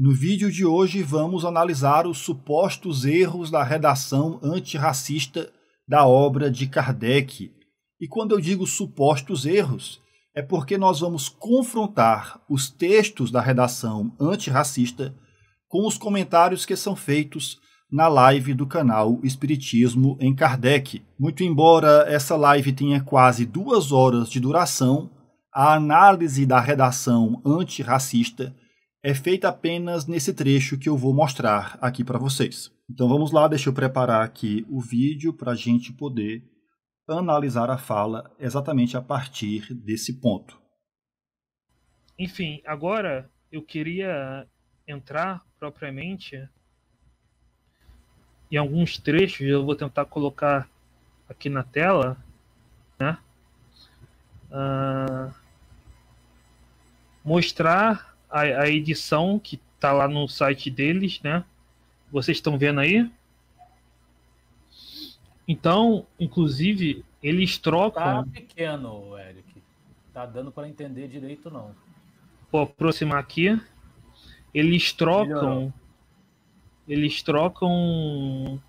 No vídeo de hoje vamos analisar os supostos erros da redação antirracista da obra de Kardec. E quando eu digo supostos erros, é porque nós vamos confrontar os textos da redação antirracista com os comentários que são feitos na live do canal Espiritismo em Kardec. Muito embora essa live tenha quase duas horas de duração, a análise da redação antirracista é feita apenas nesse trecho que eu vou mostrar aqui para vocês. Então vamos lá, deixa eu preparar aqui o vídeo para a gente poder analisar a fala exatamente a partir desse ponto. Enfim, agora eu queria entrar propriamente em alguns trechos, eu vou tentar colocar aqui na tela, né? Uh, mostrar a, a edição que tá lá no site deles, né? Vocês estão vendo aí? Então, inclusive, eles trocam. Tá pequeno, Eric. Tá dando para entender direito, não. Vou aproximar aqui. Eles trocam. Melhorou. Eles trocam.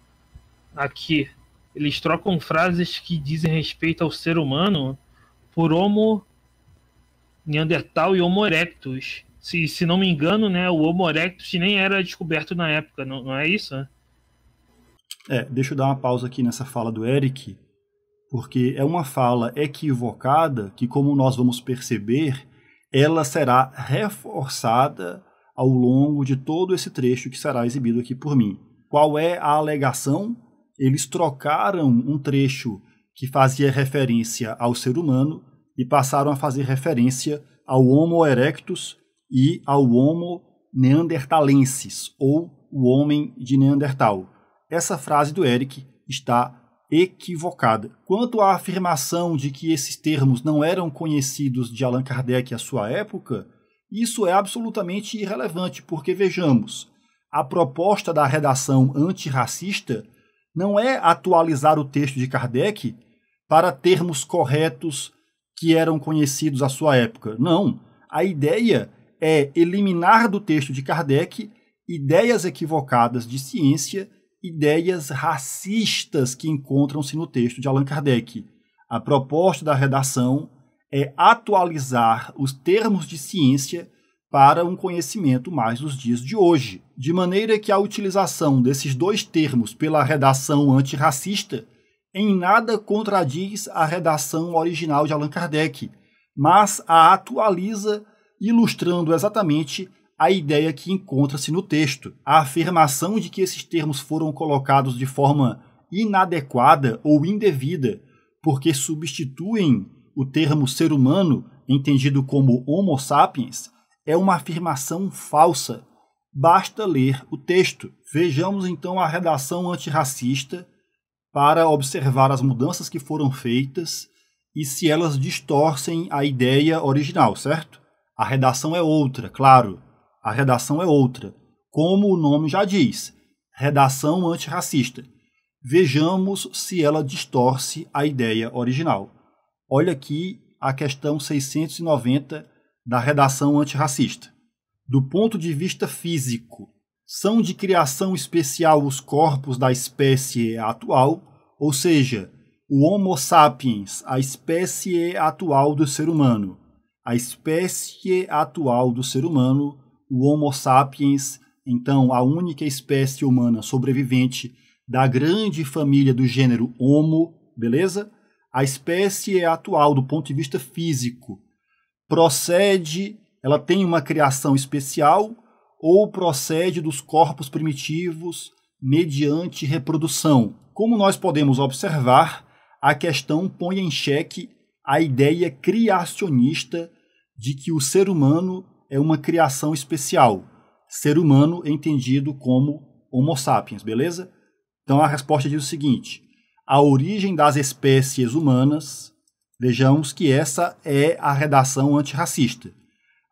Aqui. Eles trocam frases que dizem respeito ao ser humano por Homo Neandertal e Homo erectus se, se não me engano, né, o Homo erectus nem era descoberto na época, não, não é isso? Né? É, deixa eu dar uma pausa aqui nessa fala do Eric, porque é uma fala equivocada que, como nós vamos perceber, ela será reforçada ao longo de todo esse trecho que será exibido aqui por mim. Qual é a alegação? Eles trocaram um trecho que fazia referência ao ser humano e passaram a fazer referência ao Homo erectus, e ao Homo neanderthalensis, ou o homem de Neandertal. Essa frase do Eric está equivocada. Quanto à afirmação de que esses termos não eram conhecidos de Allan Kardec à sua época, isso é absolutamente irrelevante, porque vejamos, a proposta da redação antirracista não é atualizar o texto de Kardec para termos corretos que eram conhecidos à sua época. Não. A ideia é eliminar do texto de Kardec ideias equivocadas de ciência, ideias racistas que encontram-se no texto de Allan Kardec. A proposta da redação é atualizar os termos de ciência para um conhecimento mais dos dias de hoje, de maneira que a utilização desses dois termos pela redação antirracista em nada contradiz a redação original de Allan Kardec, mas a atualiza ilustrando exatamente a ideia que encontra-se no texto. A afirmação de que esses termos foram colocados de forma inadequada ou indevida, porque substituem o termo ser humano, entendido como Homo sapiens, é uma afirmação falsa. Basta ler o texto. Vejamos então a redação antirracista para observar as mudanças que foram feitas e se elas distorcem a ideia original, certo? A redação é outra, claro. A redação é outra. Como o nome já diz, redação antirracista. Vejamos se ela distorce a ideia original. Olha aqui a questão 690 da redação antirracista. Do ponto de vista físico, são de criação especial os corpos da espécie atual, ou seja, o Homo sapiens, a espécie atual do ser humano. A espécie atual do ser humano, o Homo sapiens, então a única espécie humana sobrevivente da grande família do gênero Homo, beleza? A espécie atual do ponto de vista físico procede, ela tem uma criação especial ou procede dos corpos primitivos mediante reprodução. Como nós podemos observar, a questão põe em xeque a ideia criacionista de que o ser humano é uma criação especial, ser humano entendido como Homo sapiens, beleza? Então a resposta diz o seguinte: a origem das espécies humanas, vejamos que essa é a redação antirracista.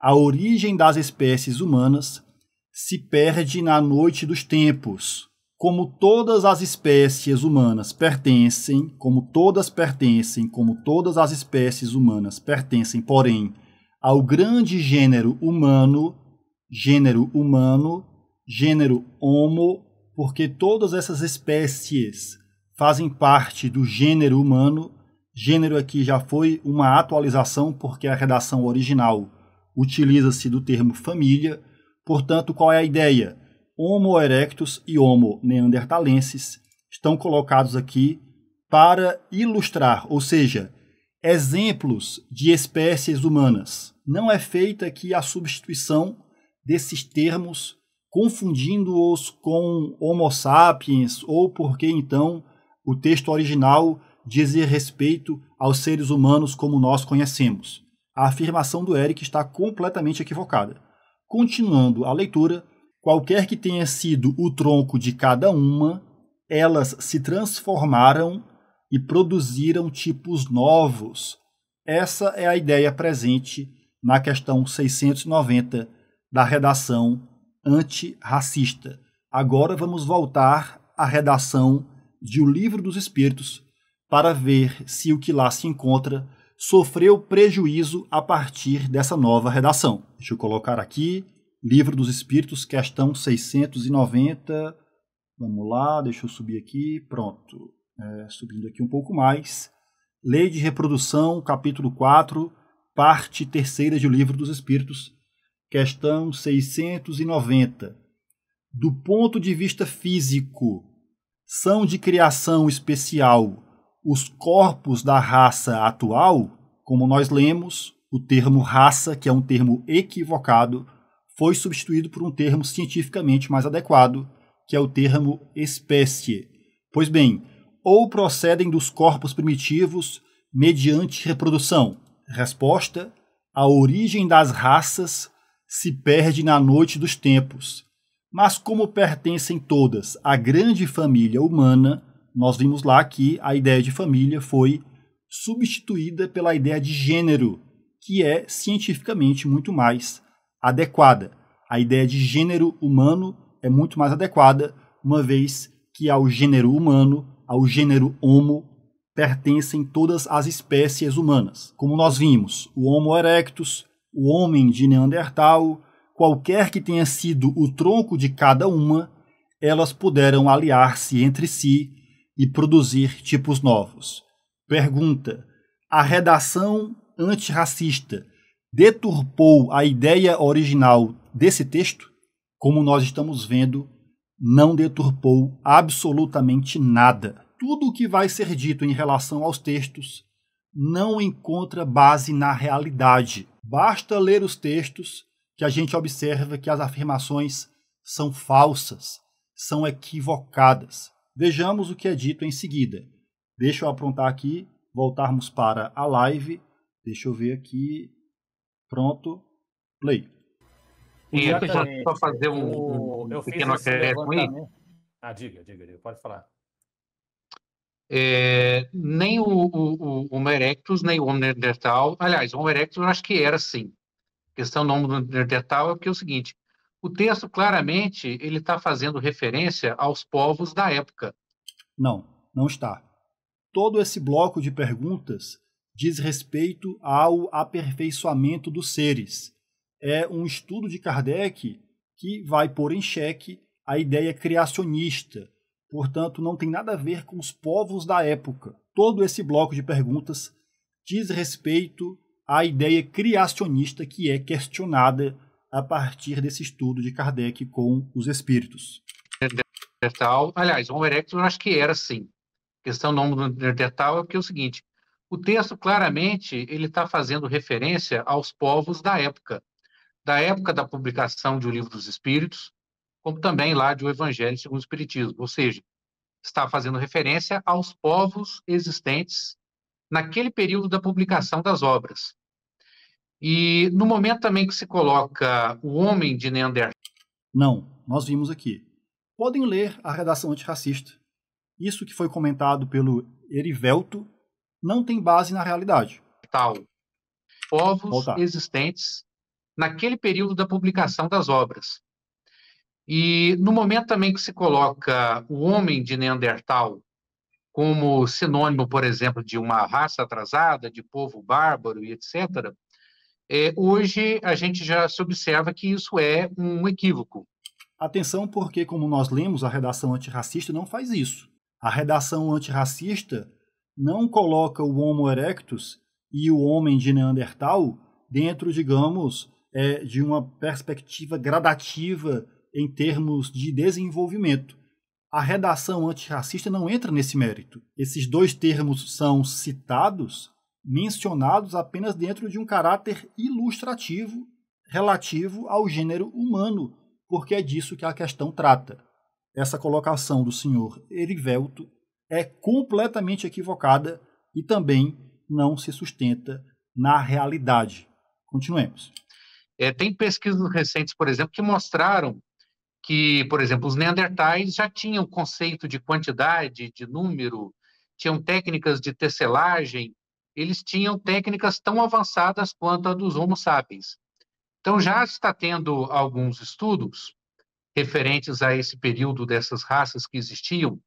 A origem das espécies humanas se perde na noite dos tempos, como todas as espécies humanas pertencem, como todas pertencem, como todas as espécies humanas pertencem, porém, ao grande gênero humano, gênero humano, gênero homo, porque todas essas espécies fazem parte do gênero humano. Gênero aqui já foi uma atualização porque a redação original utiliza-se do termo família. Portanto, qual é a ideia? Homo erectus e Homo neandertalensis estão colocados aqui para ilustrar, ou seja, exemplos de espécies humanas. Não é feita aqui a substituição desses termos, confundindo-os com Homo sapiens, ou porque então o texto original dizia respeito aos seres humanos como nós conhecemos. A afirmação do Eric está completamente equivocada. Continuando a leitura, Qualquer que tenha sido o tronco de cada uma, elas se transformaram e produziram tipos novos. Essa é a ideia presente na questão 690 da redação antirracista. Agora vamos voltar à redação de O Livro dos Espíritos para ver se o que lá se encontra sofreu prejuízo a partir dessa nova redação. Deixa eu colocar aqui Livro dos Espíritos, questão 690. Vamos lá, deixa eu subir aqui. Pronto. É, subindo aqui um pouco mais. Lei de Reprodução, capítulo 4, parte terceira do Livro dos Espíritos, questão 690. Do ponto de vista físico, são de criação especial os corpos da raça atual? Como nós lemos, o termo raça, que é um termo equivocado, foi substituído por um termo cientificamente mais adequado, que é o termo espécie. Pois bem, ou procedem dos corpos primitivos mediante reprodução? Resposta: a origem das raças se perde na noite dos tempos. Mas como pertencem todas à grande família humana, nós vimos lá que a ideia de família foi substituída pela ideia de gênero, que é cientificamente muito mais adequada. A ideia de gênero humano é muito mais adequada, uma vez que ao gênero humano, ao gênero Homo, pertencem todas as espécies humanas. Como nós vimos, o Homo erectus, o homem de Neandertal, qualquer que tenha sido o tronco de cada uma, elas puderam aliar-se entre si e produzir tipos novos. Pergunta: a redação antirracista deturpou a ideia original desse texto, como nós estamos vendo, não deturpou absolutamente nada. Tudo o que vai ser dito em relação aos textos não encontra base na realidade. Basta ler os textos que a gente observa que as afirmações são falsas, são equivocadas. Vejamos o que é dito em seguida. Deixa eu aprontar aqui, voltarmos para a live. Deixa eu ver aqui. Pronto, play. E eu só, só fazer um, um eu pequeno acréscimo aí. Ah, diga, diga, diga, pode falar. É, nem o, o, o Homo erectus, nem o Homo neandertal, aliás, o Homo erectus eu acho que era sim. A questão do Homo neandertal é porque é o seguinte, o texto claramente ele está fazendo referência aos povos da época. Não, não está. Todo esse bloco de perguntas diz respeito ao aperfeiçoamento dos seres. É um estudo de Kardec que vai pôr em xeque a ideia criacionista. Portanto, não tem nada a ver com os povos da época. Todo esse bloco de perguntas diz respeito à ideia criacionista que é questionada a partir desse estudo de Kardec com os espíritos. Aliás, Homo erectus eu acho que era sim. A questão do Homo erectus é é o seguinte, o texto claramente ele está fazendo referência aos povos da época, da época da publicação de O Livro dos Espíritos, como também lá de O Evangelho segundo o Espiritismo, ou seja, está fazendo referência aos povos existentes naquele período da publicação das obras. E no momento também que se coloca o homem de Neandertal. Não, nós vimos aqui. Podem ler a redação antirracista. Isso que foi comentado pelo Erivelto não tem base na realidade. Tal. Povos Voltar. existentes naquele período da publicação das obras. E no momento também que se coloca o homem de Neandertal como sinônimo, por exemplo, de uma raça atrasada, de povo bárbaro e etc., é, hoje a gente já se observa que isso é um equívoco. Atenção, porque, como nós lemos, a redação antirracista não faz isso. A redação antirracista não coloca o Homo erectus e o homem de Neandertal dentro, digamos, é, de uma perspectiva gradativa em termos de desenvolvimento. A redação antirracista não entra nesse mérito. Esses dois termos são citados, mencionados apenas dentro de um caráter ilustrativo relativo ao gênero humano, porque é disso que a questão trata. Essa colocação do senhor Erivelto é completamente equivocada e também não se sustenta na realidade. Continuemos. É, tem pesquisas recentes, por exemplo, que mostraram que, por exemplo, os neandertais já tinham conceito de quantidade, de número, tinham técnicas de tesselagem, eles tinham técnicas tão avançadas quanto a dos Homo sapiens. Então, já está tendo alguns estudos referentes a esse período dessas raças que existiam,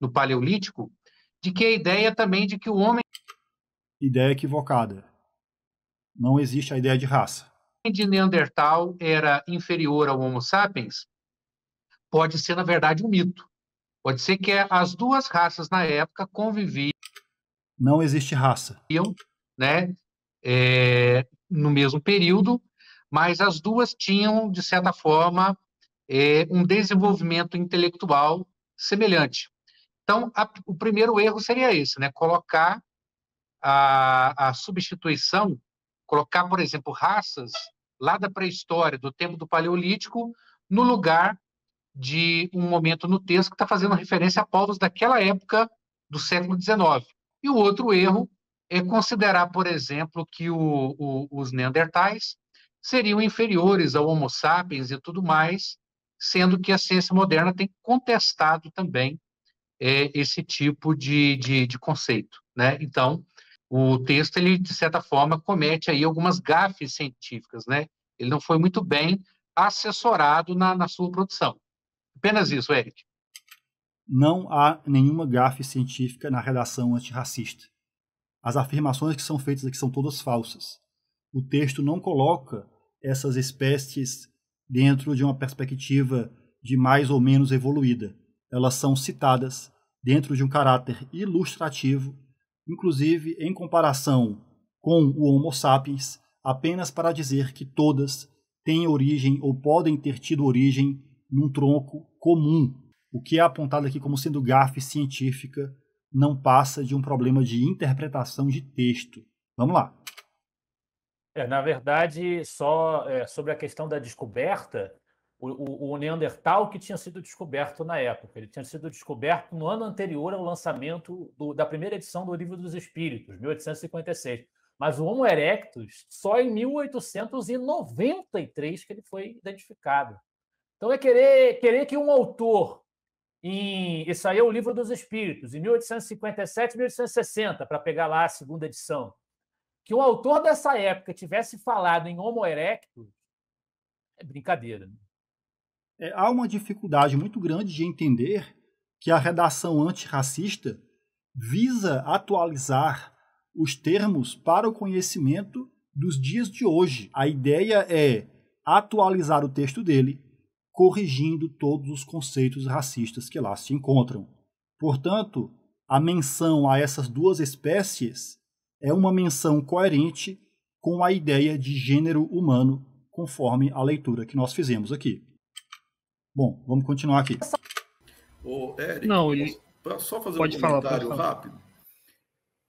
no Paleolítico, de que a ideia também de que o homem. Ideia equivocada. Não existe a ideia de raça. De Neandertal era inferior ao Homo sapiens, pode ser, na verdade, um mito. Pode ser que as duas raças na época conviviam. Não existe raça. Né, é, no mesmo período, mas as duas tinham, de certa forma, é, um desenvolvimento intelectual semelhante. Então, a, o primeiro erro seria esse, né? Colocar a, a substituição, colocar, por exemplo, raças lá da pré-história, do tempo do Paleolítico, no lugar de um momento no texto que está fazendo referência a povos daquela época do século XIX. E o outro erro é considerar, por exemplo, que o, o, os neandertais seriam inferiores ao Homo sapiens e tudo mais, sendo que a ciência moderna tem contestado também é, esse tipo de, de, de conceito. Né? Então, o texto, ele, de certa forma, comete aí algumas gafes científicas. Né? Ele não foi muito bem assessorado na, na sua produção. Apenas isso, Eric. Não há nenhuma gafe científica na redação antirracista. As afirmações que são feitas aqui são todas falsas. O texto não coloca essas espécies dentro de uma perspectiva de mais ou menos evoluída elas são citadas dentro de um caráter ilustrativo, inclusive em comparação com o Homo sapiens, apenas para dizer que todas têm origem ou podem ter tido origem num tronco comum. O que é apontado aqui como sendo gafe científica não passa de um problema de interpretação de texto. Vamos lá. É, na verdade, só é, sobre a questão da descoberta, o, o, o, Neandertal que tinha sido descoberto na época. Ele tinha sido descoberto no ano anterior ao lançamento do, da primeira edição do Livro dos Espíritos, 1856. Mas o Homo erectus, só em 1893 que ele foi identificado. Então é querer, querer que um autor, em, isso aí é o Livro dos Espíritos, em 1857, 1860, para pegar lá a segunda edição, que um autor dessa época tivesse falado em Homo erectus, é brincadeira. Né? é, há uma dificuldade muito grande de entender que a redação antirracista visa atualizar os termos para o conhecimento dos dias de hoje. A ideia é atualizar o texto dele, corrigindo todos os conceitos racistas que lá se encontram. Portanto, a menção a essas duas espécies é uma menção coerente com a ideia de gênero humano, conforme a leitura que nós fizemos aqui. Bom, vamos continuar aqui. Ô, Eric, Não, ele... só fazer pode um comentário falar, rápido.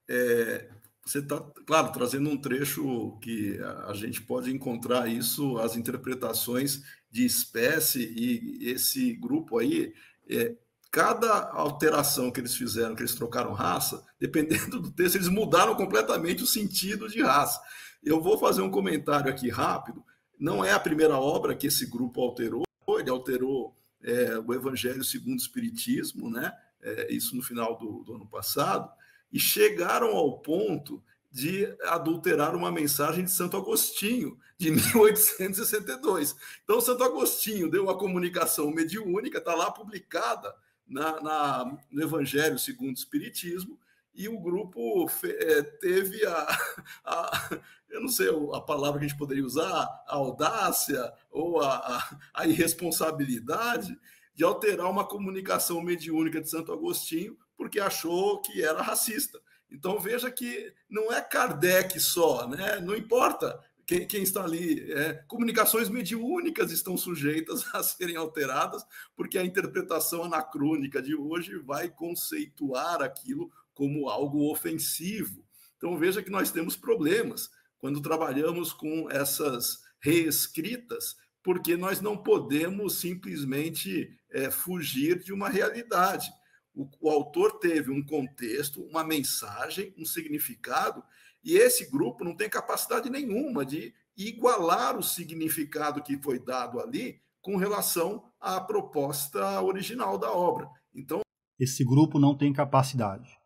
É, você está, claro, trazendo um trecho que a gente pode encontrar isso, as interpretações de espécie e esse grupo aí, é, cada alteração que eles fizeram, que eles trocaram raça, dependendo do texto, eles mudaram completamente o sentido de raça. Eu vou fazer um comentário aqui rápido. Não é a primeira obra que esse grupo alterou, ele alterou é, o Evangelho segundo o Espiritismo, né? É, isso no final do, do ano passado, e chegaram ao ponto de adulterar uma mensagem de Santo Agostinho, de 1862. Então, Santo Agostinho deu uma comunicação mediúnica, está lá publicada na, na, no Evangelho segundo o Espiritismo, e o grupo é, teve a, a, eu não sei a palavra que a gente poderia usar, a audácia ou a, a irresponsabilidade de alterar uma comunicação mediúnica de Santo Agostinho porque achou que era racista. Então veja que não é Kardec só, né? não importa quem, quem está ali. É, comunicações mediúnicas estão sujeitas a serem alteradas, porque a interpretação anacrônica de hoje vai conceituar aquilo como algo ofensivo. Então veja que nós temos problemas quando trabalhamos com essas reescritas, porque nós não podemos simplesmente é, fugir de uma realidade. O, o autor teve um contexto, uma mensagem, um significado, e esse grupo não tem capacidade nenhuma de igualar o significado que foi dado ali com relação à proposta original da obra. Então, esse grupo não tem capacidade.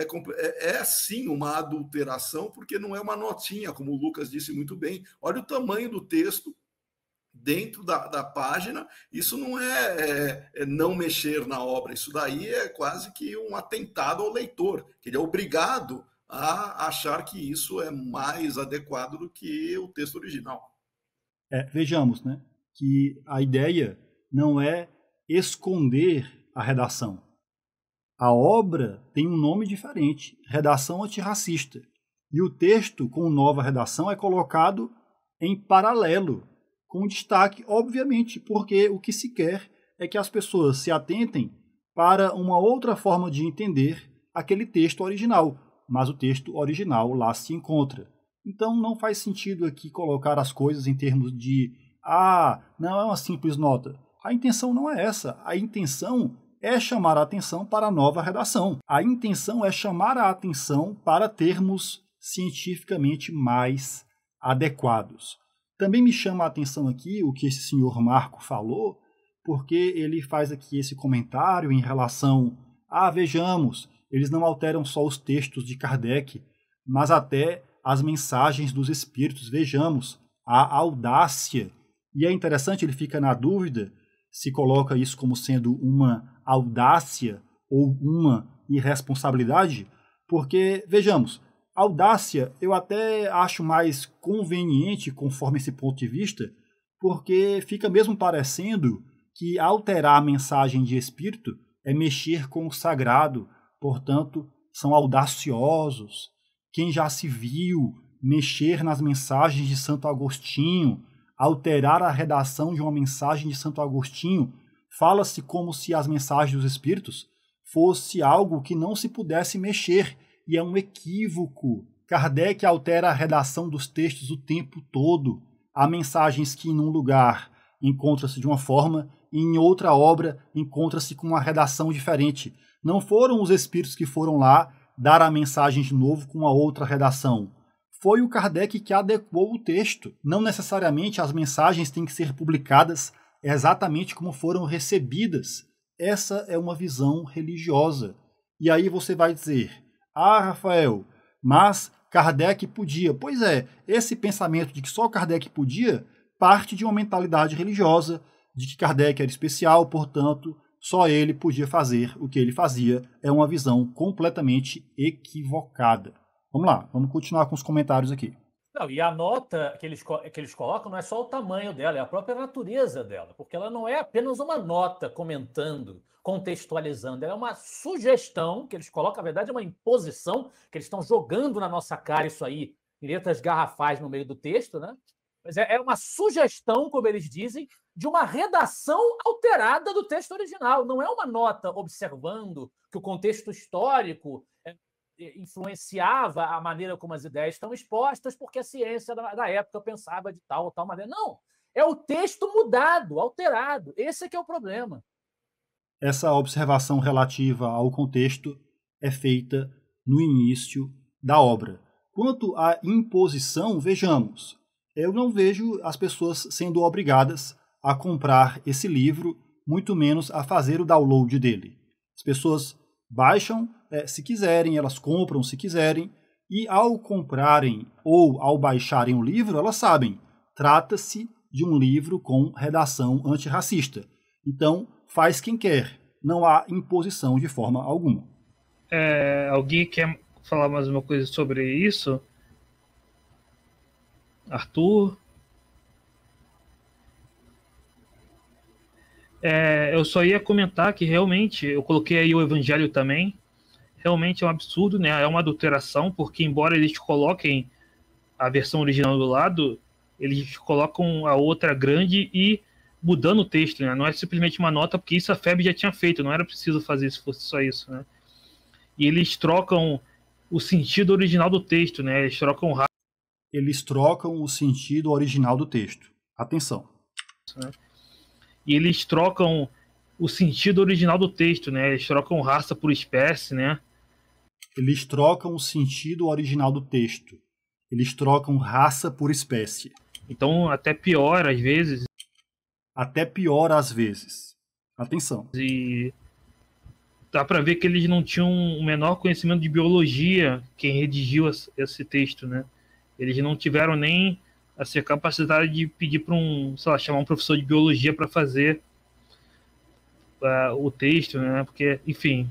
É, é, é, sim uma adulteração, porque não é uma notinha, como o Lucas disse muito bem. Olha o tamanho do texto dentro da, da página. Isso não é, é, é, não mexer na obra, isso daí é quase que um atentado ao leitor, que ele é obrigado a achar que isso é mais adequado do que o texto original. É, vejamos, né, que a ideia não é esconder a redação, a obra tem um nome diferente, Redação Antirracista, e o texto com nova redação é colocado em paralelo, com destaque, obviamente, porque o que se quer é que as pessoas se atentem para uma outra forma de entender aquele texto original, mas o texto original lá se encontra. Então não faz sentido aqui colocar as coisas em termos de ah, não é uma simples nota. A intenção não é essa. A intenção é chamar a atenção para a nova redação. A intenção é chamar a atenção para termos cientificamente mais adequados. Também me chama a atenção aqui o que esse senhor Marco falou, porque ele faz aqui esse comentário em relação a, vejamos, eles não alteram só os textos de Kardec, mas até as mensagens dos espíritos, vejamos, a audácia. E é interessante, ele fica na dúvida se coloca isso como sendo uma audácia ou uma irresponsabilidade, porque, vejamos, audácia eu até acho mais conveniente conforme esse ponto de vista, porque fica mesmo parecendo que alterar a mensagem de espírito é mexer com o sagrado, portanto, são audaciosos. Quem já se viu mexer nas mensagens de Santo Agostinho, alterar a redação de uma mensagem de Santo Agostinho, fala-se como se as mensagens dos espíritos fosse algo que não se pudesse mexer, e é um equívoco. Kardec altera a redação dos textos o tempo todo. Há mensagens que em um lugar encontra-se de uma forma e em outra obra encontra-se com uma redação diferente. Não foram os espíritos que foram lá dar a mensagem de novo com a outra redação. Foi o Kardec que adequou o texto. Não necessariamente as mensagens têm que ser publicadas é exatamente como foram recebidas. Essa é uma visão religiosa. E aí você vai dizer: Ah, Rafael, mas Kardec podia. Pois é, esse pensamento de que só Kardec podia parte de uma mentalidade religiosa, de que Kardec era especial, portanto, só ele podia fazer o que ele fazia. É uma visão completamente equivocada. Vamos lá, vamos continuar com os comentários aqui. Não, e a nota que eles, que eles colocam não é só o tamanho dela, é a própria natureza dela, porque ela não é apenas uma nota comentando, contextualizando, ela é uma sugestão que eles colocam, na verdade, é uma imposição que eles estão jogando na nossa cara isso aí, em letras garrafais no meio do texto, né? Mas é, é uma sugestão, como eles dizem, de uma redação alterada do texto original. Não é uma nota observando que o contexto histórico é influenciava a maneira como as ideias estão expostas, porque a ciência da, da época pensava de tal ou tal maneira. Não, é o texto mudado, alterado. Esse é que é o problema. Essa observação relativa ao contexto é feita no início da obra. Quanto à imposição, vejamos. Eu não vejo as pessoas sendo obrigadas a comprar esse livro, muito menos a fazer o download dele. As pessoas baixam é, se quiserem, elas compram se quiserem, e ao comprarem ou ao baixarem o livro, elas sabem, trata-se de um livro com redação antirracista. Então, faz quem quer, não há imposição de forma alguma. É, alguém quer falar mais uma coisa sobre isso? Arthur? É, eu só ia comentar que realmente eu coloquei aí o Evangelho também, realmente é um absurdo, né? É uma adulteração, porque embora eles coloquem a versão original do lado, eles colocam a outra grande e mudando o texto, né? Não é simplesmente uma nota, porque isso a FEB já tinha feito, não era preciso fazer se fosse só isso, né? E eles trocam o sentido original do texto, né? Eles trocam eles trocam o sentido original do texto. Atenção. Né? E eles trocam o sentido original do texto, né? Eles trocam raça por espécie, né? Eles trocam o sentido original do texto. Eles trocam raça por espécie. Então, até pior às vezes. Até pior às vezes. Atenção. E dá para ver que eles não tinham o menor conhecimento de biologia quem redigiu esse texto, né? Eles não tiveram nem a ser capacidade de pedir para um, sei lá, chamar um professor de biologia para fazer uh, o texto, né? Porque, enfim,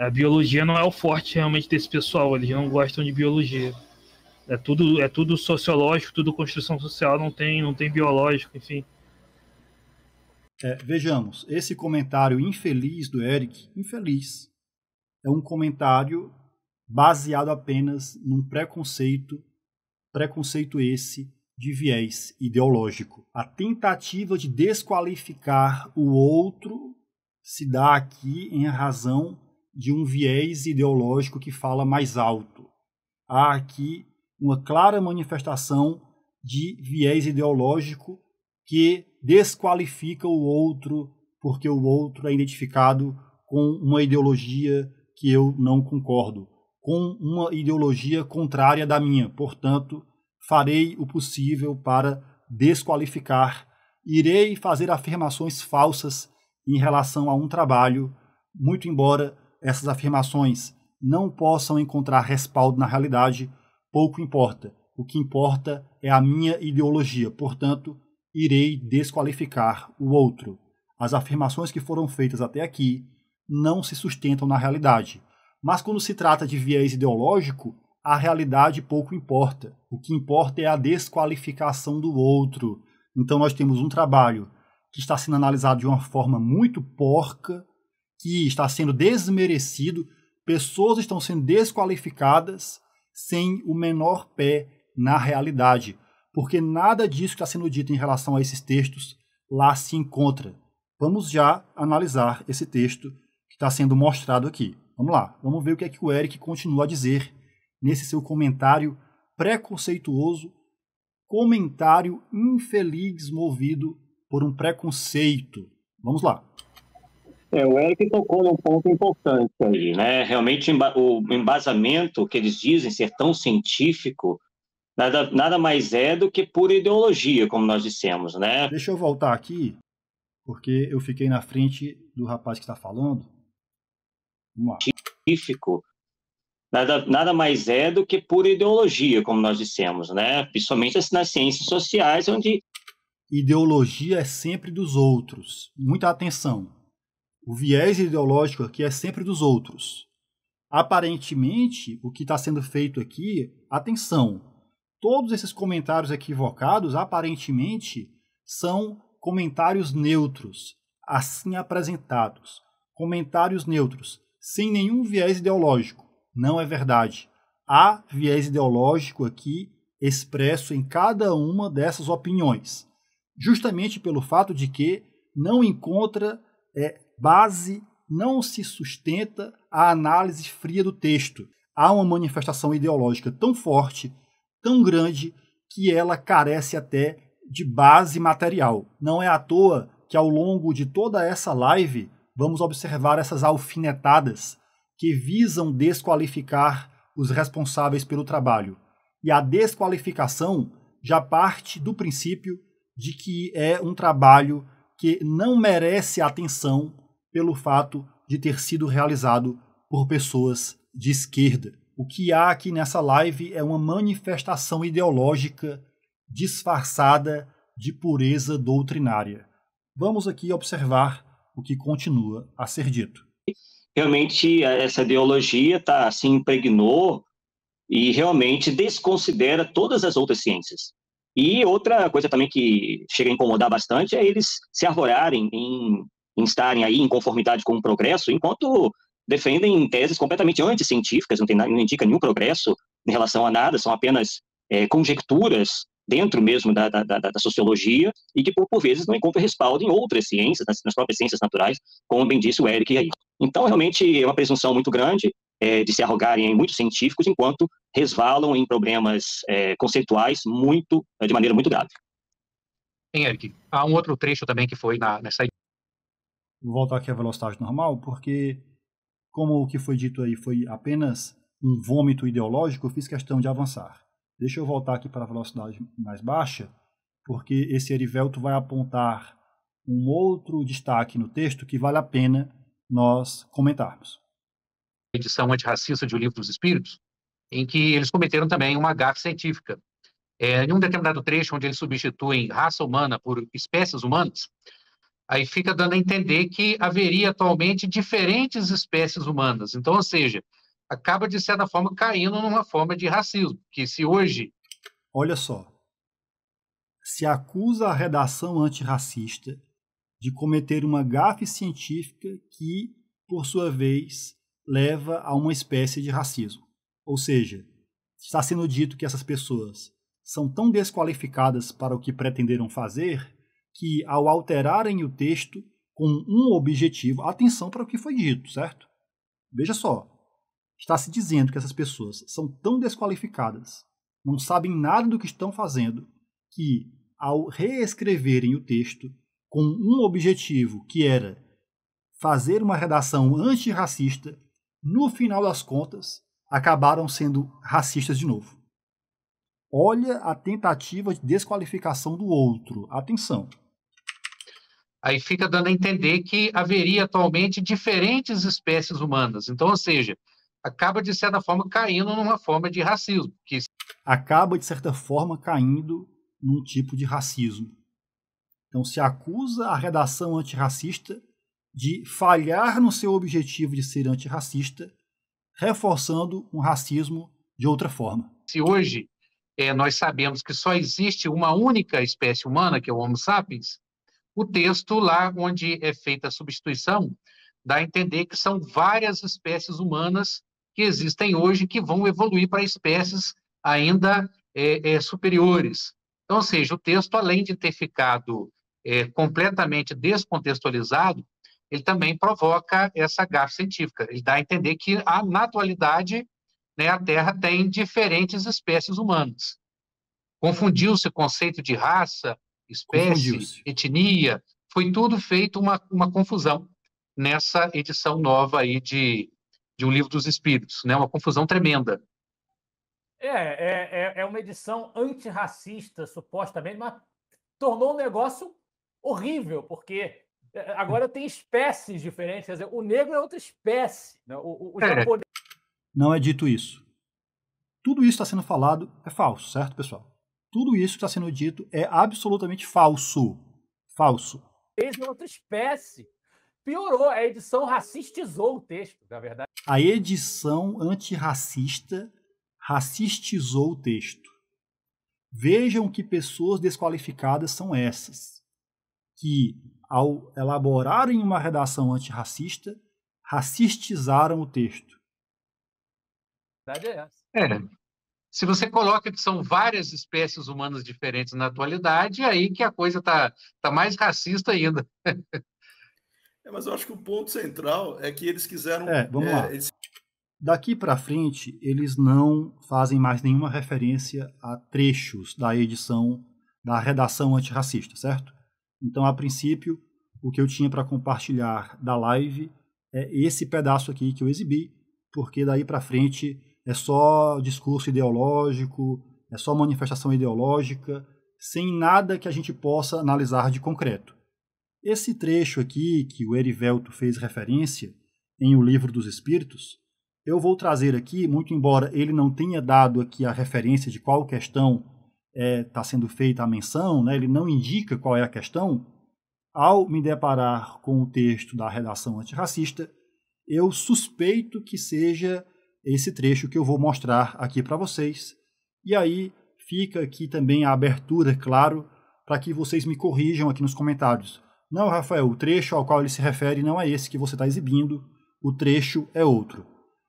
a biologia não é o forte realmente desse pessoal, eles não gostam de biologia. É tudo, é tudo sociológico, tudo construção social, não tem, não tem biológico, enfim. É, vejamos, esse comentário infeliz do Eric, infeliz, é um comentário baseado apenas num preconceito, preconceito esse de viés ideológico. A tentativa de desqualificar o outro se dá aqui em razão de um viés ideológico que fala mais alto. Há aqui uma clara manifestação de viés ideológico que desqualifica o outro porque o outro é identificado com uma ideologia que eu não concordo, com uma ideologia contrária da minha. Portanto, farei o possível para desqualificar, irei fazer afirmações falsas em relação a um trabalho, muito embora essas afirmações não possam encontrar respaldo na realidade, pouco importa. O que importa é a minha ideologia, portanto, irei desqualificar o outro. As afirmações que foram feitas até aqui não se sustentam na realidade. Mas quando se trata de viés ideológico, a realidade pouco importa. O que importa é a desqualificação do outro. Então nós temos um trabalho que está sendo analisado de uma forma muito porca, que está sendo desmerecido, pessoas estão sendo desqualificadas sem o menor pé na realidade, porque nada disso que está sendo dito em relação a esses textos lá se encontra. Vamos já analisar esse texto que está sendo mostrado aqui. Vamos lá, vamos ver o que é que o Eric continua a dizer nesse seu comentário preconceituoso, comentário infeliz movido por um preconceito. Vamos lá. É, o Eric tocou num ponto importante aí, né? Realmente o embasamento que eles dizem ser tão científico nada, nada mais é do que pura ideologia, como nós dissemos, né? Deixa eu voltar aqui, porque eu fiquei na frente do rapaz que está falando. Científico nada, nada mais é do que pura ideologia, como nós dissemos, né? Principalmente assim nas ciências sociais, onde ideologia é sempre dos outros. Muita atenção. O viés ideológico aqui é sempre dos outros. Aparentemente, o que está sendo feito aqui, atenção, todos esses comentários equivocados, aparentemente, são comentários neutros, assim apresentados. Comentários neutros, sem nenhum viés ideológico. Não é verdade. Há viés ideológico aqui expresso em cada uma dessas opiniões, justamente pelo fato de que não encontra é, base não se sustenta a análise fria do texto. Há uma manifestação ideológica tão forte, tão grande, que ela carece até de base material. Não é à toa que ao longo de toda essa live vamos observar essas alfinetadas que visam desqualificar os responsáveis pelo trabalho. E a desqualificação já parte do princípio de que é um trabalho que não merece atenção pelo fato de ter sido realizado por pessoas de esquerda. O que há aqui nessa live é uma manifestação ideológica disfarçada de pureza doutrinária. Vamos aqui observar o que continua a ser dito. Realmente, essa ideologia tá, se impregnou e realmente desconsidera todas as outras ciências. E outra coisa também que chega a incomodar bastante é eles se arvorarem em em estarem aí em conformidade com o progresso, enquanto defendem teses completamente anticientíficas, não, tem, não indica nenhum progresso em relação a nada, são apenas é, conjecturas dentro mesmo da, da, da, da, sociologia e que, por, por vezes, não encontram respaldo em outras ciências, nas, nas próprias ciências naturais, como bem disse o Eric aí. Então, realmente, é uma presunção muito grande é, de se arrogarem muito científicos, enquanto resvalam em problemas é, conceituais muito, de maneira muito grave. Hein, Eric, há um outro trecho também que foi na, nessa Vou voltar aqui à velocidade normal, porque, como o que foi dito aí foi apenas um vômito ideológico, eu fiz questão de avançar. Deixa eu voltar aqui para a velocidade mais baixa, porque esse Erivelto vai apontar um outro destaque no texto que vale a pena nós comentarmos. Edição antirracista de O Livro dos Espíritos, em que eles cometeram também uma gafe científica. É, em um determinado trecho, onde eles substituem raça humana por espécies humanas, aí fica dando a entender que haveria atualmente diferentes espécies humanas. Então, ou seja, acaba de certa forma caindo numa forma de racismo, que se hoje. Olha só. Se acusa a redação antirracista de cometer uma gafe científica que, por sua vez, leva a uma espécie de racismo. Ou seja, está sendo dito que essas pessoas são tão desqualificadas para o que pretenderam fazer que, ao alterarem o texto com um objetivo, atenção para o que foi dito, certo? Veja só, está se dizendo que essas pessoas são tão desqualificadas, não sabem nada do que estão fazendo, que, ao reescreverem o texto com um objetivo que era fazer uma redação antirracista, no final das contas, acabaram sendo racistas de novo olha a tentativa de desqualificação do outro. Atenção. Aí fica dando a entender que haveria atualmente diferentes espécies humanas. Então, ou seja, acaba de certa forma caindo numa forma de racismo. Que... Acaba de certa forma caindo num tipo de racismo. Então, se acusa a redação antirracista de falhar no seu objetivo de ser antirracista, reforçando um racismo de outra forma. Se hoje é, nós sabemos que só existe uma única espécie humana, que é o Homo sapiens, o texto lá onde é feita a substituição dá a entender que são várias espécies humanas que existem hoje que vão evoluir para espécies ainda é, é, superiores. Então, ou seja, o texto, além de ter ficado é, completamente descontextualizado, ele também provoca essa gafe científica. Ele dá a entender que, na atualidade, né, a Terra tem diferentes espécies humanas. Confundiu-se o conceito de raça, espécie, etnia, foi tudo feito uma, uma confusão nessa edição nova aí de, de O Livro dos Espíritos, né? uma confusão tremenda. É, é, é, é uma edição antirracista, supostamente, mas tornou um negócio horrível, porque é, agora tem espécies diferentes. Quer dizer, o negro é outra espécie. Né? O, o, o é. japonês não é dito isso. Tudo isso está sendo falado é falso, certo, pessoal? Tudo isso que está sendo dito é absolutamente falso. Falso. é outra espécie. Piorou, a edição racistizou o texto, na verdade. A edição antirracista racistizou o texto. Vejam que pessoas desqualificadas são essas, que, ao elaborarem uma redação antirracista, racistizaram o texto verdade é essa. É. Se você coloca que são várias espécies humanas diferentes na atualidade, aí que a coisa tá, tá mais racista ainda. é, mas eu acho que o ponto central é que eles quiseram. É, vamos é, lá. Eles... Daqui para frente, eles não fazem mais nenhuma referência a trechos da edição da redação antirracista, certo? Então, a princípio, o que eu tinha para compartilhar da live é esse pedaço aqui que eu exibi, porque daí para frente é só discurso ideológico, é só manifestação ideológica, sem nada que a gente possa analisar de concreto. Esse trecho aqui, que o Erivelto fez referência em O Livro dos Espíritos, eu vou trazer aqui, muito embora ele não tenha dado aqui a referência de qual questão está é, tá sendo feita a menção, né, ele não indica qual é a questão, ao me deparar com o texto da redação antirracista, eu suspeito que seja esse trecho que eu vou mostrar aqui para vocês. E aí fica aqui também a abertura, claro, para que vocês me corrijam aqui nos comentários. Não, Rafael, o trecho ao qual ele se refere não é esse que você está exibindo, o trecho é outro.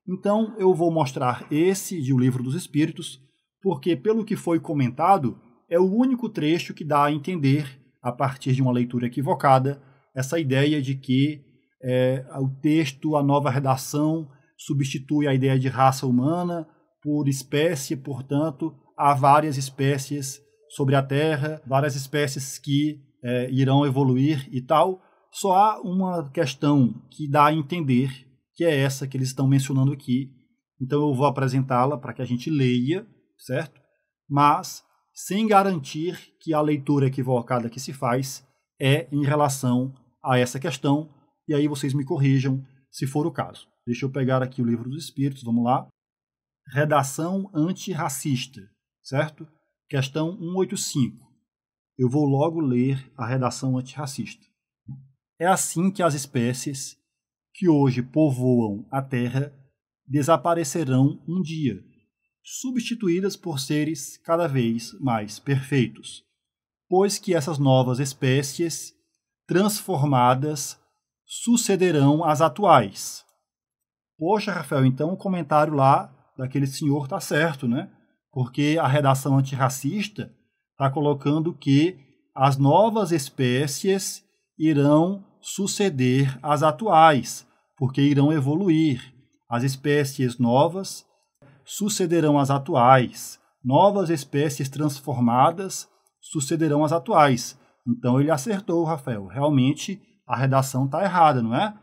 Então eu vou mostrar esse de O Livro dos Espíritos, porque, pelo que foi comentado, é o único trecho que dá a entender, a partir de uma leitura equivocada, essa ideia de que é, o texto, a nova redação, substitui a ideia de raça humana por espécie, portanto, há várias espécies sobre a Terra, várias espécies que é, irão evoluir e tal. Só há uma questão que dá a entender, que é essa que eles estão mencionando aqui. Então eu vou apresentá-la para que a gente leia, certo? Mas sem garantir que a leitura equivocada que se faz é em relação a essa questão, e aí vocês me corrijam se for o caso. Deixa eu pegar aqui o livro dos Espíritos, vamos lá. Redação antirracista, certo? Questão 185. Eu vou logo ler a redação antirracista. É assim que as espécies que hoje povoam a Terra desaparecerão um dia, substituídas por seres cada vez mais perfeitos, pois que essas novas espécies transformadas sucederão às atuais, poxa, Rafael, então o comentário lá daquele senhor tá certo, né? Porque a redação antirracista está colocando que as novas espécies irão suceder às atuais, porque irão evoluir. As espécies novas sucederão às atuais. Novas espécies transformadas sucederão às atuais. Então ele acertou, Rafael. Realmente a redação está errada, não é?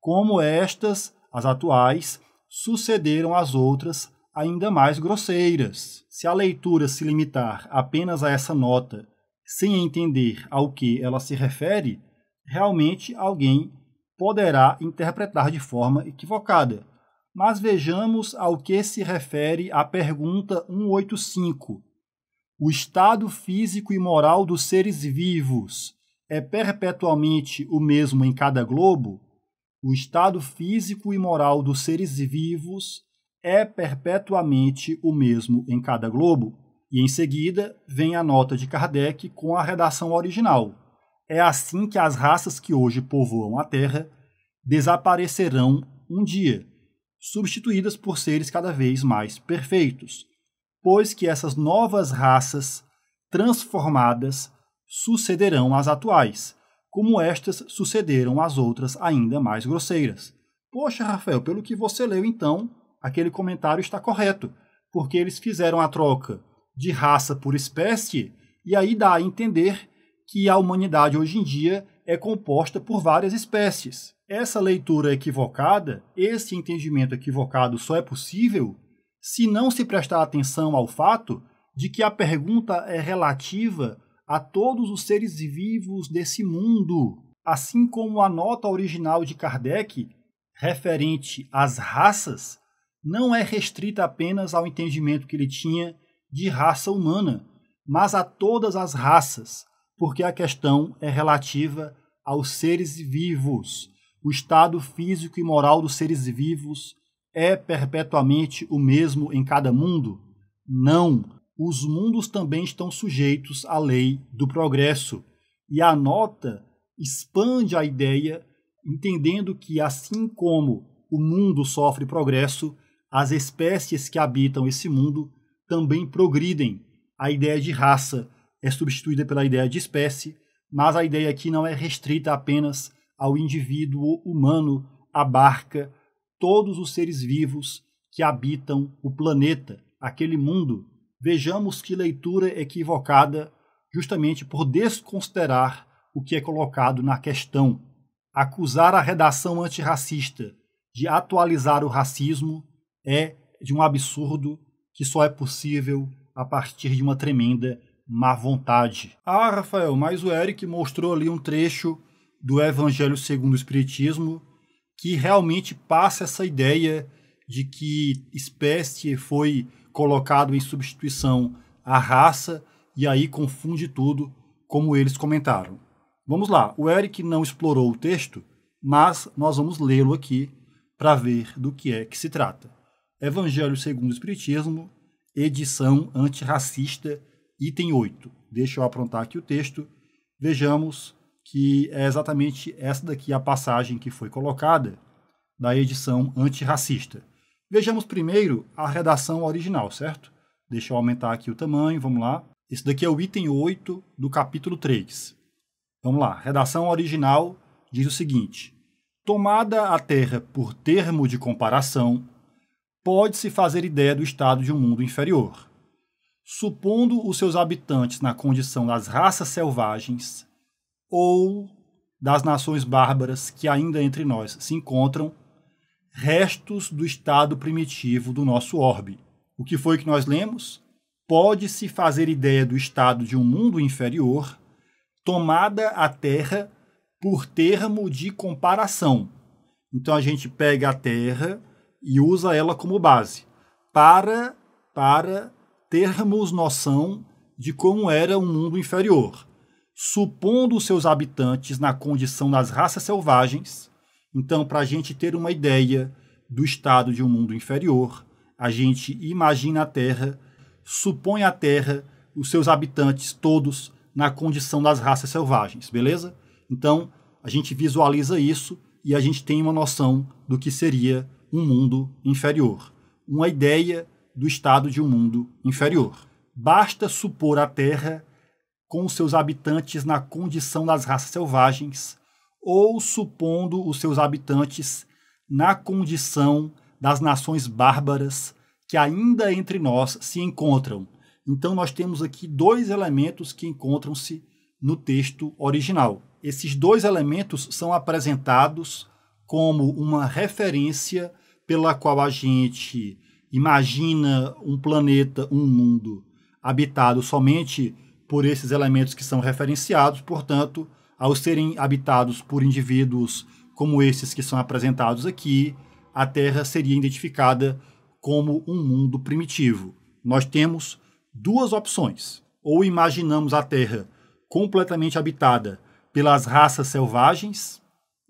Como estas as atuais sucederam às outras ainda mais grosseiras. Se a leitura se limitar apenas a essa nota, sem entender ao que ela se refere, realmente alguém poderá interpretar de forma equivocada. Mas vejamos ao que se refere a pergunta 185. O estado físico e moral dos seres vivos é perpetuamente o mesmo em cada globo? O estado físico e moral dos seres vivos é perpetuamente o mesmo em cada globo. E em seguida vem a nota de Kardec com a redação original. É assim que as raças que hoje povoam a Terra desaparecerão um dia, substituídas por seres cada vez mais perfeitos, pois que essas novas raças transformadas sucederão às atuais, como estas sucederam às outras ainda mais grosseiras. Poxa, Rafael, pelo que você leu então, aquele comentário está correto, porque eles fizeram a troca de raça por espécie, e aí dá a entender que a humanidade hoje em dia é composta por várias espécies. Essa leitura equivocada, esse entendimento equivocado só é possível se não se prestar atenção ao fato de que a pergunta é relativa a todos os seres vivos desse mundo, assim como a nota original de Kardec, referente às raças, não é restrita apenas ao entendimento que ele tinha de raça humana, mas a todas as raças, porque a questão é relativa aos seres vivos. O estado físico e moral dos seres vivos é perpetuamente o mesmo em cada mundo? Não, os mundos também estão sujeitos à lei do progresso. E a nota expande a ideia, entendendo que, assim como o mundo sofre progresso, as espécies que habitam esse mundo também progridem. A ideia de raça é substituída pela ideia de espécie, mas a ideia aqui não é restrita apenas ao indivíduo humano, abarca todos os seres vivos que habitam o planeta, aquele mundo vejamos que leitura equivocada justamente por desconsiderar o que é colocado na questão. Acusar a redação antirracista de atualizar o racismo é de um absurdo que só é possível a partir de uma tremenda má vontade. Ah, Rafael, mas o Eric mostrou ali um trecho do Evangelho segundo o Espiritismo que realmente passa essa ideia de que espécie foi colocado em substituição à raça e aí confunde tudo, como eles comentaram. Vamos lá, o Eric não explorou o texto, mas nós vamos lê-lo aqui para ver do que é que se trata. Evangelho segundo o Espiritismo, edição antirracista, item 8. Deixa eu aprontar aqui o texto. Vejamos que é exatamente essa daqui a passagem que foi colocada da edição antirracista. Vejamos primeiro a redação original, certo? Deixa eu aumentar aqui o tamanho, vamos lá. Esse daqui é o item 8 do capítulo 3. Vamos lá, redação original diz o seguinte: Tomada a Terra por termo de comparação, pode-se fazer ideia do estado de um mundo inferior. Supondo os seus habitantes na condição das raças selvagens ou das nações bárbaras que ainda entre nós se encontram restos do estado primitivo do nosso orbe. O que foi que nós lemos? Pode-se fazer ideia do estado de um mundo inferior, tomada a Terra por termo de comparação. Então a gente pega a Terra e usa ela como base para para termos noção de como era um mundo inferior, supondo seus habitantes na condição das raças selvagens então, para a gente ter uma ideia do estado de um mundo inferior, a gente imagina a Terra, supõe a Terra, os seus habitantes todos na condição das raças selvagens, beleza? Então, a gente visualiza isso e a gente tem uma noção do que seria um mundo inferior, uma ideia do estado de um mundo inferior. Basta supor a Terra com seus habitantes na condição das raças selvagens ou supondo os seus habitantes na condição das nações bárbaras que ainda entre nós se encontram. Então, nós temos aqui dois elementos que encontram-se no texto original. Esses dois elementos são apresentados como uma referência pela qual a gente imagina um planeta, um mundo habitado somente por esses elementos que são referenciados, portanto, ao serem habitados por indivíduos como esses que são apresentados aqui, a Terra seria identificada como um mundo primitivo. Nós temos duas opções. Ou imaginamos a Terra completamente habitada pelas raças selvagens,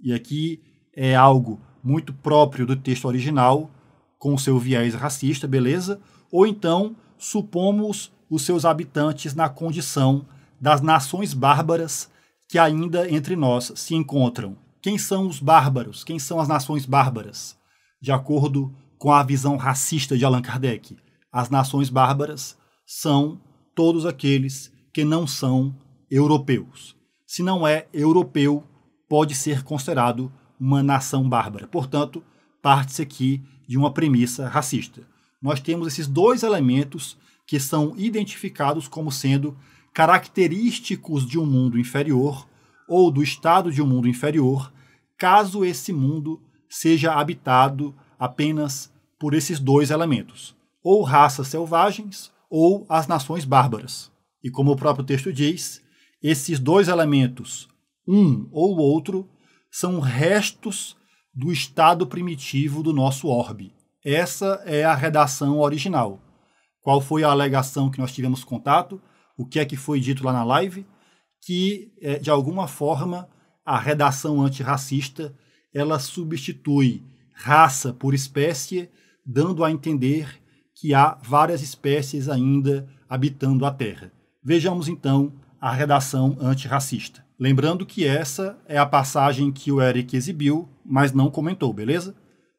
e aqui é algo muito próprio do texto original, com seu viés racista, beleza? Ou então supomos os seus habitantes na condição das nações bárbaras que ainda entre nós se encontram. Quem são os bárbaros? Quem são as nações bárbaras? De acordo com a visão racista de Allan Kardec, as nações bárbaras são todos aqueles que não são europeus. Se não é europeu, pode ser considerado uma nação bárbara. Portanto, parte-se aqui de uma premissa racista. Nós temos esses dois elementos que são identificados como sendo característicos de um mundo inferior ou do estado de um mundo inferior, caso esse mundo seja habitado apenas por esses dois elementos, ou raças selvagens ou as nações bárbaras. E como o próprio texto diz, esses dois elementos, um ou outro, são restos do estado primitivo do nosso orbe. Essa é a redação original. Qual foi a alegação que nós tivemos contato? o que é que foi dito lá na live, que, é, de alguma forma, a redação antirracista ela substitui raça por espécie, dando a entender que há várias espécies ainda habitando a Terra. Vejamos então a redação antirracista. Lembrando que essa é a passagem que o Eric exibiu, mas não comentou, beleza?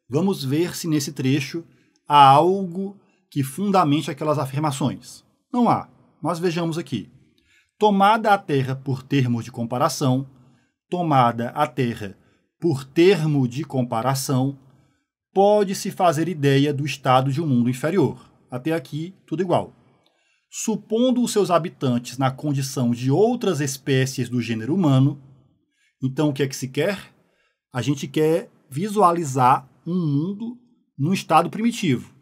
Vamos ver se nesse trecho há algo que fundamente aquelas afirmações. Não há nós vejamos aqui. Tomada a terra por termo de comparação, tomada a terra por termo de comparação, pode-se fazer ideia do estado de um mundo inferior. Até aqui, tudo igual. Supondo os seus habitantes na condição de outras espécies do gênero humano, então o que é que se quer? A gente quer visualizar um mundo num estado primitivo.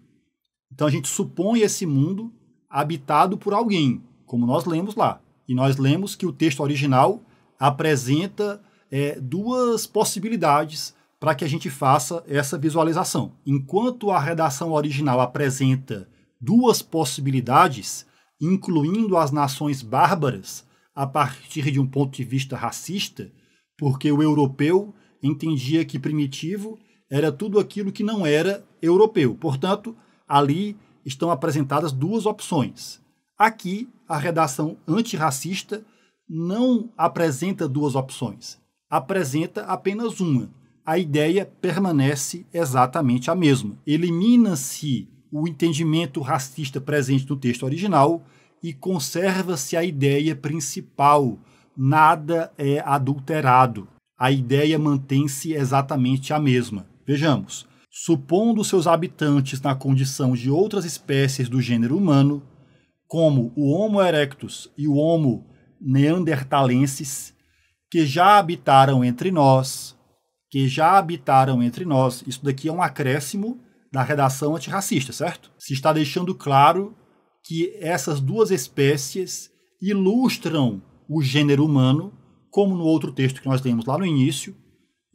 Então a gente supõe esse mundo habitado por alguém, como nós lemos lá. E nós lemos que o texto original apresenta é, duas possibilidades para que a gente faça essa visualização. Enquanto a redação original apresenta duas possibilidades, incluindo as nações bárbaras, a partir de um ponto de vista racista, porque o europeu entendia que primitivo era tudo aquilo que não era europeu. Portanto, ali estão apresentadas duas opções. Aqui, a redação antirracista não apresenta duas opções, apresenta apenas uma. A ideia permanece exatamente a mesma. Elimina-se o entendimento racista presente no texto original e conserva-se a ideia principal. Nada é adulterado. A ideia mantém-se exatamente a mesma. Vejamos supondo seus habitantes na condição de outras espécies do gênero humano, como o Homo erectus e o Homo neandertalensis, que já habitaram entre nós, que já habitaram entre nós. Isso daqui é um acréscimo da redação antirracista, certo? Se está deixando claro que essas duas espécies ilustram o gênero humano, como no outro texto que nós lemos lá no início.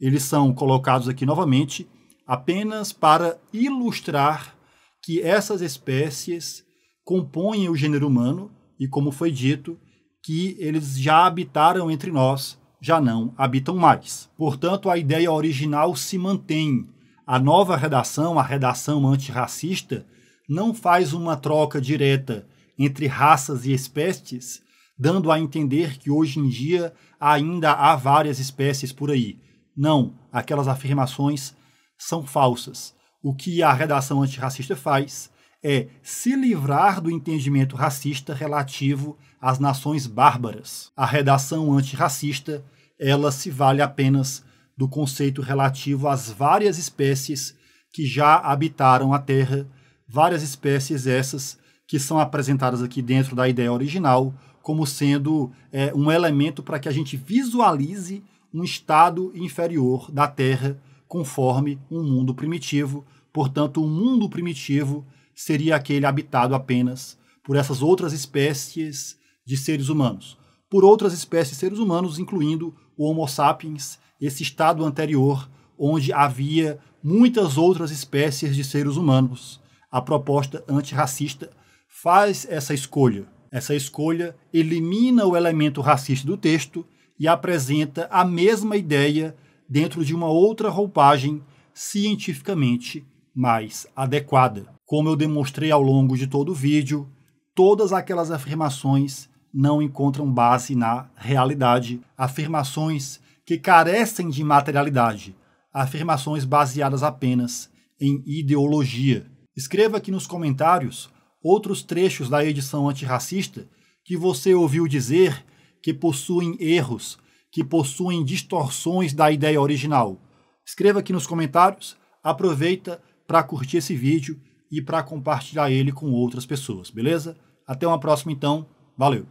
Eles são colocados aqui novamente apenas para ilustrar que essas espécies compõem o gênero humano e, como foi dito, que eles já habitaram entre nós, já não habitam mais. Portanto, a ideia original se mantém. A nova redação, a redação antirracista, não faz uma troca direta entre raças e espécies, dando a entender que hoje em dia ainda há várias espécies por aí. Não, aquelas afirmações são falsas. O que a redação antirracista faz é se livrar do entendimento racista relativo às nações bárbaras. A redação antirracista, ela se vale apenas do conceito relativo às várias espécies que já habitaram a Terra, várias espécies essas que são apresentadas aqui dentro da ideia original como sendo é, um elemento para que a gente visualize um estado inferior da Terra conforme um mundo primitivo. Portanto, o um mundo primitivo seria aquele habitado apenas por essas outras espécies de seres humanos. Por outras espécies de seres humanos, incluindo o Homo sapiens, esse estado anterior onde havia muitas outras espécies de seres humanos. A proposta antirracista faz essa escolha. Essa escolha elimina o elemento racista do texto e apresenta a mesma ideia dentro de uma outra roupagem cientificamente mais adequada. Como eu demonstrei ao longo de todo o vídeo, todas aquelas afirmações não encontram base na realidade, afirmações que carecem de materialidade, afirmações baseadas apenas em ideologia. Escreva aqui nos comentários outros trechos da edição antirracista que você ouviu dizer que possuem erros que possuem distorções da ideia original? Escreva aqui nos comentários. Aproveita para curtir esse vídeo e para compartilhar ele com outras pessoas, beleza? Até uma próxima então. Valeu!